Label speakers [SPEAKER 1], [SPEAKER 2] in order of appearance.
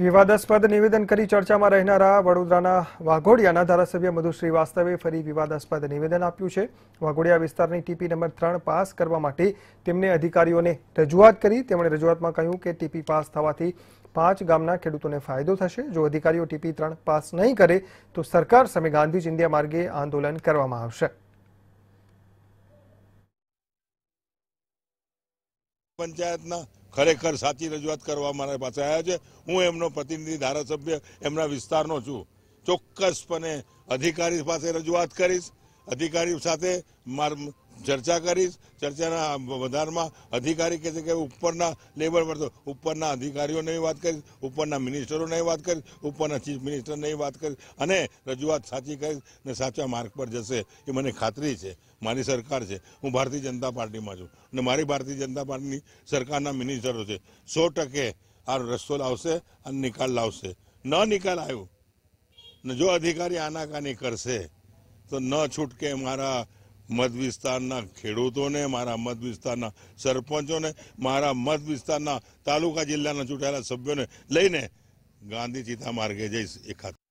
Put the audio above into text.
[SPEAKER 1] વિવાદાસ્પદ નિવેદન કરી ચર્ચામાં રહેનારા વડોદરાના વાઘોડિયાના ધારાસભ્ય મધુશ્રી વાસ્તવે ફરી વિવાદાસ્પદ નિવેદન આપ્યું છે વાઘોડિયા વિસ્તારની ટીપી નંબર ત્રણ પાસ કરવા માટે તેમને અધિકારીઓને રજૂઆત કરી તેમણે રજૂઆતમાં કહ્યું કે ટીપી પાસ થવાથી પાંચ ગામના ખેડૂતોને ફાયદો થશે જો અધિકારીઓ ટીપી ત્રણ પાસ નહીં કરે તો સરકાર સામે ગાંધી ચિંધ્યા માર્ગે આંદોલન કરવામાં આવશે
[SPEAKER 2] પંચાયતના ખરેખર સાચી રજૂઆત કરવા મારા પાસે આવ્યા છે હું એમનો પ્રતિનિધિ ધારાસભ્ય એમના વિસ્તારનો છું ચોક્કસપણે અધિકારી પાસે રજૂઆત કરીશ અધિકારી સાથે ચર્ચા કરીશ ચર્ચાના વધારમાં અધિકારી કહે છે કે ઉપરના લેવલ પર ઉપરના અધિકારીઓને વાત કરીશ ઉપરના મિનિસ્ટરોને વાત કરીશ ઉપરના ચીફ મિનિસ્ટરને વાત કરીશ અને રજૂઆત સાચી કરીશ ને સાચા માર્ગ પર જશે એ મને ખાતરી છે મારી સરકાર છે હું ભારતીય જનતા પાર્ટીમાં છું અને મારી ભારતીય જનતા પાર્ટીની સરકારના મિનિસ્ટરો છે સો ટકે આ રસ્તો લાવશે અને નિકાલ લાવશે ન નિકાલ આવ્યો ને જો અધિકારી આનાકાની કરશે તો ન છૂટકે મારા મત વિસ્તારના ખેડૂતોને મારા મત વિસ્તારના સરપંચોને મારા મત વિસ્તારના તાલુકા જિલ્લાના ચૂંટાયેલા સભ્યોને લઈને ગાંધી ચિતા માર્ગે જઈશ એ ખાતે